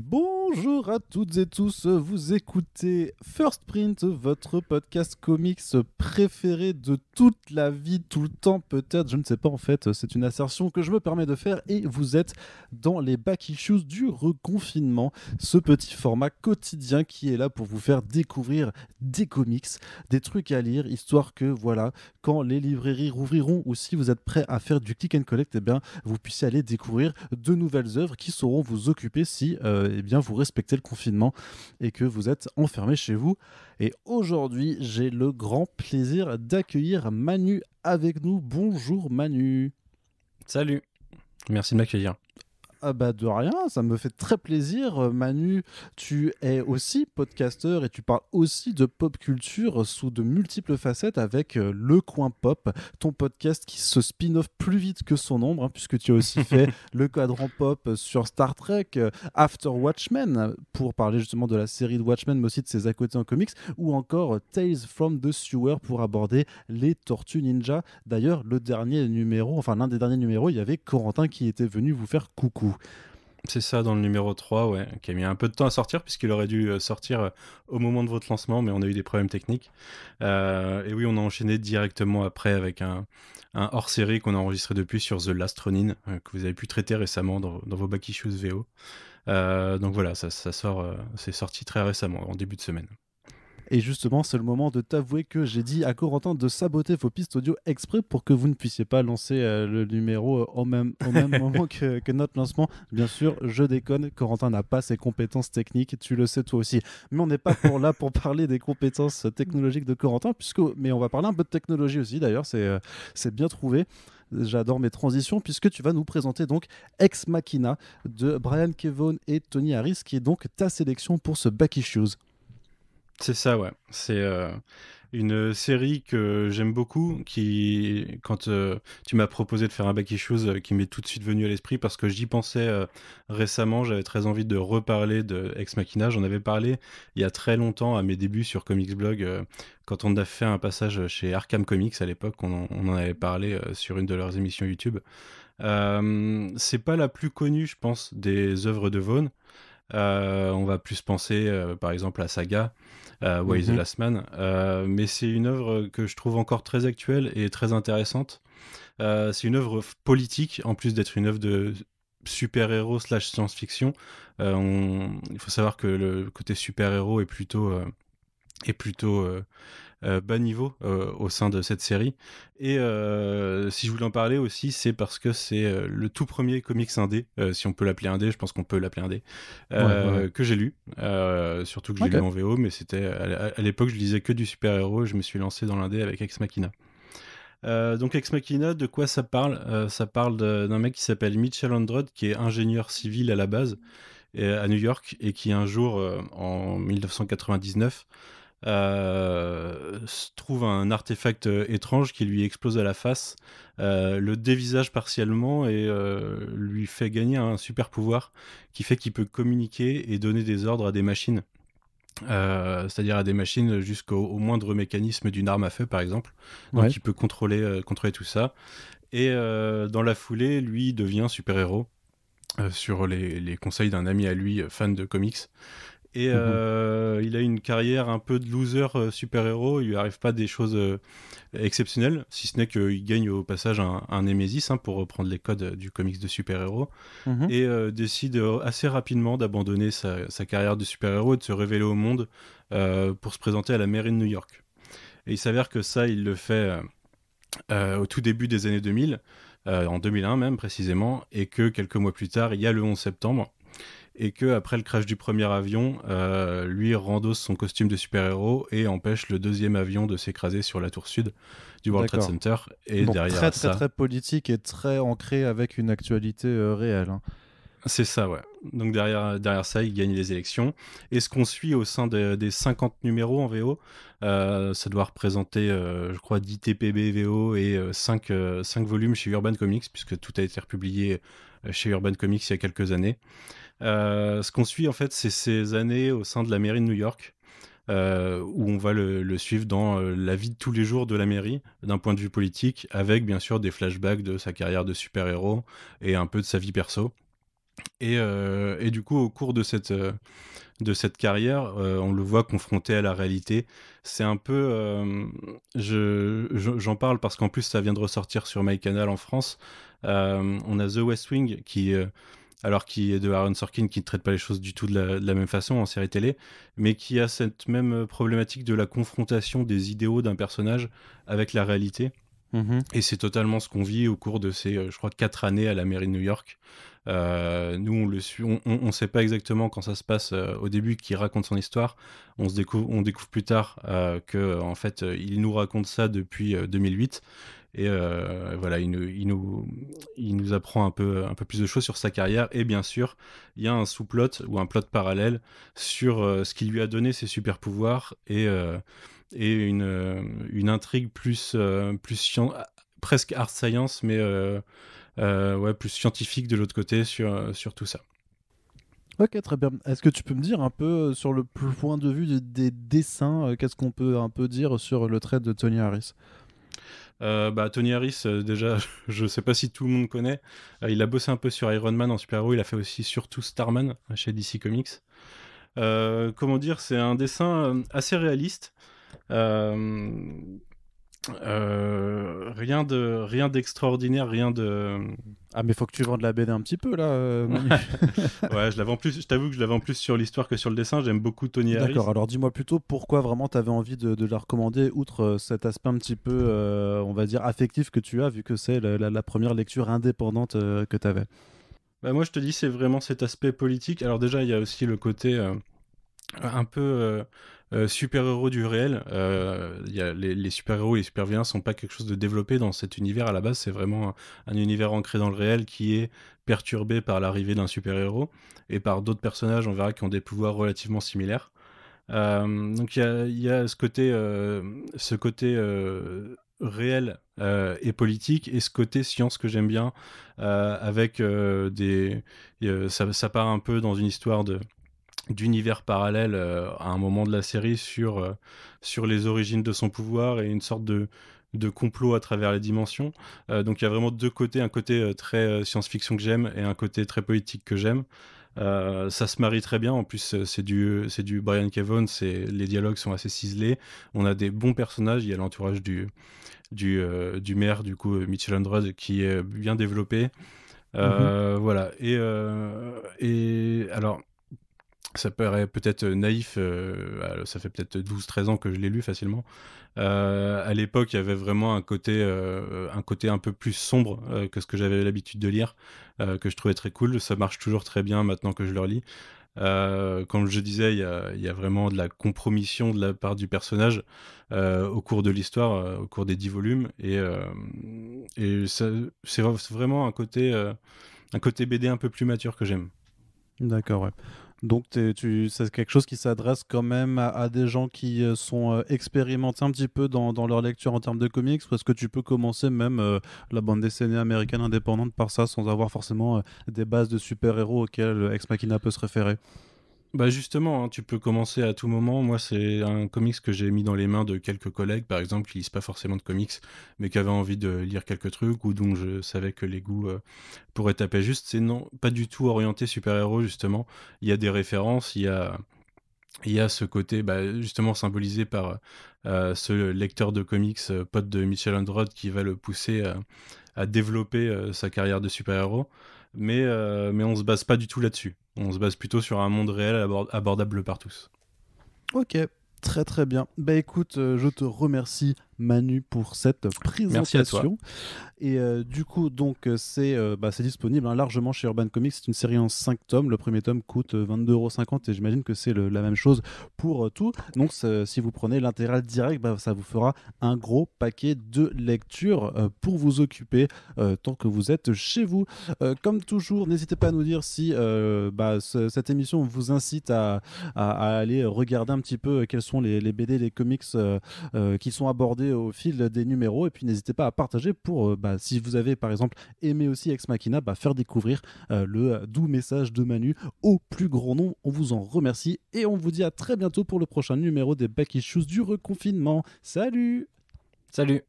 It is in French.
Bonjour à toutes et tous, vous écoutez First Print, votre podcast comics préféré de toute la vie, tout le temps peut-être, je ne sais pas en fait, c'est une assertion que je me permets de faire et vous êtes dans les back issues du reconfinement, ce petit format quotidien qui est là pour vous faire découvrir des comics, des trucs à lire, histoire que voilà, quand les librairies rouvriront ou si vous êtes prêt à faire du click and collect, eh bien vous puissiez aller découvrir de nouvelles œuvres qui sauront vous occuper si... Euh, euh, eh bien, vous respectez le confinement et que vous êtes enfermé chez vous. Et aujourd'hui, j'ai le grand plaisir d'accueillir Manu avec nous. Bonjour Manu. Salut. Merci de m'accueillir. Ah bah de rien, ça me fait très plaisir. Euh, Manu, tu es aussi podcasteur et tu parles aussi de pop culture sous de multiples facettes avec euh, Le Coin Pop, ton podcast qui se spin-off plus vite que son ombre, hein, puisque tu as aussi fait Le Quadrant Pop euh, sur Star Trek, After Watchmen, pour parler justement de la série de Watchmen, mais aussi de ses à côté en comics, ou encore Tales from the Sewer pour aborder les Tortues Ninja. D'ailleurs, le dernier numéro, enfin l'un des derniers numéros, il y avait Corentin qui était venu vous faire coucou. C'est ça dans le numéro 3, ouais, qui a mis un peu de temps à sortir, puisqu'il aurait dû euh, sortir euh, au moment de votre lancement, mais on a eu des problèmes techniques. Euh, et oui, on a enchaîné directement après avec un, hors-série qu'on a enregistré depuis sur The Last Ronin, que vous avez pu traiter récemment dans, vos back issues VO. donc voilà, ça sort, c'est sorti très récemment, en début de semaine. Et justement, c'est le moment de t'avouer que j'ai dit à Corentin de saboter vos pistes audio exprès pour que vous ne puissiez pas lancer euh, le numéro euh, au même, moment que, notre lancement. Bien sûr, je déconne, Corentin n'a pas ses compétences techniques, tu le sais toi aussi. Mais on n'est pas pour là pour parler des compétences technologiques de Corentin, puisque, mais on va parler un peu de technologie aussi d'ailleurs, c'est euh, bien trouvé j'adore mes transitions, puisque tu vas nous présenter donc Ex Machina de Brian Kevon et Tony Harris, qui est donc ta sélection pour ce Back Issues. C'est ça, ouais. C'est euh, une série que j'aime beaucoup, qui, quand euh, tu m'as proposé de faire un back issues, euh, qui m'est tout de suite venu à l'esprit parce que j'y pensais récemment. J'avais très envie de reparler de Ex Machina. J'en avais parlé il y a très longtemps à mes débuts sur Comics Blog, quand on a fait un passage chez Arkham Comics à l'époque. On, en, on en avait parlé sur une de leurs émissions YouTube. c'est pas la plus connue, je pense, des œuvres de Vaughn. Euh, on va plus penser, euh, par exemple, à Saga, euh, Why the mhm. Last Man. mais c'est une œuvre que je trouve encore très actuelle et très intéressante. c'est une œuvre politique, en plus d'être une œuvre de super-héros slash science-fiction. Il faut savoir que le côté super-héros est plutôt est plutôt euh, euh, bas niveau euh, au sein de cette série. Et si je voulais en parler aussi, c'est parce que c'est le tout premier comics indé, si on peut l'appeler indé, je pense qu'on peut l'appeler indé, que j'ai lu. surtout que j'ai l'ai lu en VO, mais c'était à l'époque, je lisais que du super-héros. Je me suis lancé dans l'indé avec Ex Machina. donc Ex Machina, de quoi ça parle Ça parle d'un mec qui s'appelle Mitchell Androd, qui est ingénieur civil à la base à New York, et qui un jour, en 1999, euh, trouve un artefact euh, étrange qui lui explose à la face, euh, le dévisage partiellement et lui fait gagner un super pouvoir qui fait qu'il peut communiquer et donner des ordres à des machines. c'est-à-dire à des machines jusqu'au moindre mécanisme d'une arme à feu par exemple donc il peut contrôler, tout ça et dans la foulée lui devient super héros sur les conseils d'un ami à lui fan de comics et mhm. euh, il a une carrière un peu de loser euh, super-héros. Il n'arrive arrive pas des choses euh, exceptionnelles, si ce n'est qu'il gagne au passage un, un Nemesis hein, pour reprendre les codes du comics de super-héros. Mhm. Et décide assez rapidement d'abandonner sa, sa, carrière de super-héros et de se révéler au monde pour se présenter à la mairie de New York. Et il s'avère que ça, il le fait au tout début des années 2000, en 2001 même précisément, et que quelques mois plus tard, il y a le 11 septembre et que après le crash du premier avion, euh, lui rendosse son costume de super-héros et empêche le deuxième avion de s'écraser sur la tour sud du World Trade Center. Et derrière très, très très politique et très ancré avec une actualité euh, réelle. Hein. C'est ça, ouais. Donc derrière, derrière ça, il gagne les élections. Et ce qu'on suit au sein des 50 numéros en VO, euh, ça doit représenter, je crois, 10 TPB VO et 5, 5, volumes chez Urban Comics, puisque tout a été republié chez Urban Comics il y a quelques années. Euh, ce qu'on suit en fait, c'est ces années au sein de la mairie de New York. Euh, où on va le, suivre dans euh, la vie de tous les jours de la mairie, d'un point de vue politique, avec bien sûr des flashbacks de sa carrière de super-héros et un peu de sa vie perso. Et, du coup, au cours de cette, de cette carrière, on le voit confronté à la réalité. C'est un peu. J'en parle parce qu'en plus, ça vient de ressortir sur MyCanal en France. on a The West Wing qui alors qui de Aaron Sorkin qui ne traite pas les choses du tout de la, même façon en série télé, mais qui a cette même euh, problématique de la confrontation des idéaux d'un personnage avec la réalité. Mm-hmm. Et c'est totalement ce qu'on vit au cours de ces, euh, je crois, quatre années à la mairie de New York. Euh, nous, on le on, sait pas exactement quand ça se passe au début qu'il raconte son histoire. On découvre, plus tard qu'en que en fait, il nous raconte ça depuis 2008 et euh, voilà, il nous, apprend un peu, un peu plus de choses sur sa carrière. Et bien sûr, il y a un sous-plot ou un plot parallèle sur euh, ce qui lui a donné ses super pouvoirs et, euh, et une, intrigue plus, plus presque art science, mais ouais, plus scientifique de l'autre côté sur, tout ça. Ok, très bien. Est-ce que tu peux me dire un peu sur le point de vue des dessins, qu'est-ce qu'on peut un peu dire sur le trait de Tony Harris euh, bah, Tony Harris, euh, déjà, je ne sais pas si tout le monde connaît. Euh, il a bossé un peu sur Iron Man en super-héros. Il a fait aussi surtout Starman chez DC Comics. comment dire, c'est un dessin assez réaliste. Euh, rien de rien d'extraordinaire, rien de. Ah mais faut que tu vendes la BD un petit peu là. Euh, ouais, je la vends plus. Je t'avoue que je la vends plus sur l'histoire que sur le dessin. J'aime beaucoup Tony Harris. D'accord. Alors dis-moi plutôt pourquoi vraiment tu avais envie de, la recommander outre euh, cet aspect un petit peu, on va dire affectif que tu as vu que c'est la, première lecture indépendante que t'avais. Bah moi je te dis c'est vraiment cet aspect politique. Alors déjà il y a aussi le côté un peu euh, euh, super-héros du réel. Euh, les, super-héros et les super ne sont pas quelque chose de développé dans cet univers à la base. C'est vraiment un, univers ancré dans le réel qui est perturbé par l'arrivée d'un super-héros et par d'autres personnages, on verra, qui ont des pouvoirs relativement similaires. donc il y a, ce côté, ce côté réel et politique et ce côté science que j'aime bien avec des ça, part un peu dans une histoire de d'univers parallèle euh, à un moment de la série sur, euh, sur les origines de son pouvoir et une sorte de, de complot à travers les dimensions. Euh, donc il y a vraiment deux côtés, un côté très science-fiction que j'aime et un côté très politique que j'aime. ça se marie très bien, en plus c'est du, c'est du Brian Kevon, les dialogues sont assez ciselés, on a des bons personnages, il y a l'entourage du, du, du, maire, du coup Mitchell Andrade, qui est bien développé. Mmh voilà, et, et alors ça paraît peut-être euh, naïf, euh, ça fait peut-être 12-13 ans que je l'ai lu facilement. Euh, à l'époque, il y avait vraiment un côté, un côté un peu plus sombre que ce que j'avais l'habitude de lire, que je trouvais très cool. Ça marche toujours très bien maintenant que je le relis. comme je disais, il y, a, vraiment de la compromission de la part du personnage au cours de l'histoire, au cours des 10 volumes. Et, c'est vraiment un côté, un côté BD un peu plus mature que j'aime. D'accord, ouais. Donc tu, c'est quelque chose qui s'adresse quand même à, des gens qui euh, sont euh, expérimentés un petit peu dans, leur lecture en termes de comics, parce ce que tu peux commencer même euh, la bande dessinée américaine indépendante par ça sans avoir forcément des bases de super-héros auxquelles Ex Machina peut se référer bah justement, hein, tu peux commencer à tout moment. Moi, c'est un comics que j'ai mis dans les mains de quelques collègues, par exemple, qui lisent pas forcément de comics, mais qui avaient envie de lire quelques trucs, ou dont je savais que les goûts euh, pourraient taper juste. C'est non, pas du tout orienté super-héros, justement. Il y a des références, il y a, y a ce côté bah, justement symbolisé par euh, ce lecteur de comics, euh, pote de Michel Androd, qui va le pousser à développer sa carrière de super-héros mais, euh, mais on se base pas du tout là-dessus. On se base plutôt sur un monde réel abordable par tous. Ok, très très bien. Bah écoute, euh, je te remercie Manu pour cette présentation. Et euh, du coup, donc euh, euh, bah, c'est disponible hein, largement chez Urban Comics. C'est une série en 5 tomes. Le premier tome coûte 22,50€ et j'imagine que c'est la même chose pour tout. Donc si vous prenez l'intégral direct, bah, ça vous fera un gros paquet de lectures pour vous occuper tant que vous êtes chez vous. comme toujours, n'hésitez pas à nous dire si bah, cette émission vous incite à, aller regarder un petit peu quels sont les BD, les comics qui sont abordés au fil des numéros. Et puis n'hésitez pas à partager pour, euh, bah, si vous avez par exemple aimé aussi Ex Machina, bah, faire découvrir euh, le euh, doux message de Manu au plus grand nombre. On vous en remercie et on vous dit à très bientôt pour le prochain numéro des Back Issues du reconfinement. Salut Salut